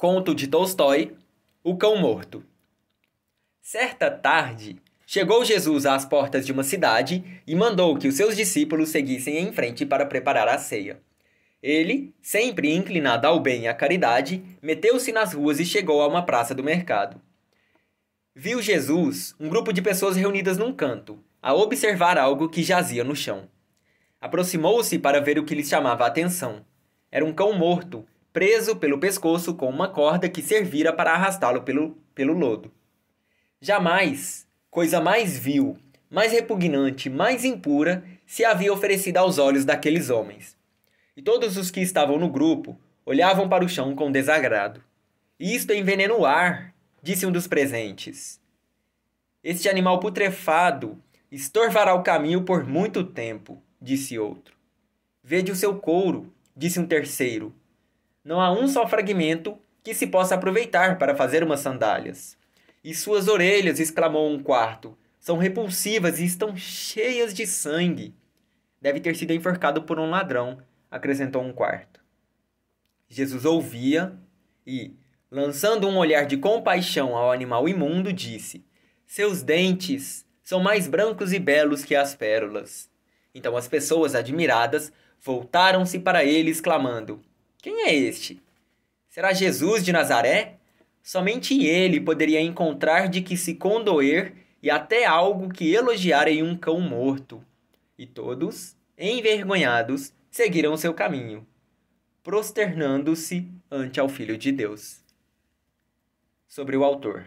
conto de Tolstói, O Cão Morto. Certa tarde, chegou Jesus às portas de uma cidade e mandou que os seus discípulos seguissem em frente para preparar a ceia. Ele, sempre inclinado ao bem e à caridade, meteu-se nas ruas e chegou a uma praça do mercado. Viu Jesus um grupo de pessoas reunidas num canto, a observar algo que jazia no chão. Aproximou-se para ver o que lhes chamava a atenção. Era um cão morto, preso pelo pescoço com uma corda que servira para arrastá-lo pelo, pelo lodo. Jamais, coisa mais vil, mais repugnante, mais impura se havia oferecido aos olhos daqueles homens. E todos os que estavam no grupo olhavam para o chão com desagrado. Isto envenena o ar, disse um dos presentes. Este animal putrefado estorvará o caminho por muito tempo, disse outro. Vede o seu couro, disse um terceiro, não há um só fragmento que se possa aproveitar para fazer umas sandálias. E suas orelhas, exclamou um quarto, são repulsivas e estão cheias de sangue. Deve ter sido enforcado por um ladrão, acrescentou um quarto. Jesus ouvia e, lançando um olhar de compaixão ao animal imundo, disse: Seus dentes são mais brancos e belos que as pérolas. Então as pessoas admiradas voltaram-se para ele, exclamando: quem é este? Será Jesus de Nazaré? Somente ele poderia encontrar de que se condoer e até algo que elogiar em um cão morto. E todos, envergonhados, seguiram seu caminho, prosternando-se ante ao Filho de Deus. Sobre o autor.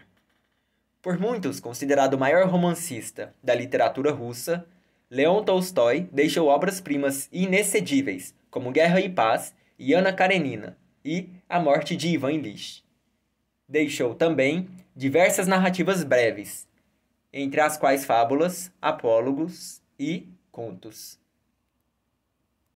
Por muitos considerado o maior romancista da literatura russa, Leon Tolstói deixou obras-primas inexcedíveis, como Guerra e Paz e Ana Karenina, e A Morte de Ivan Illich. Deixou também diversas narrativas breves, entre as quais fábulas, apólogos e contos.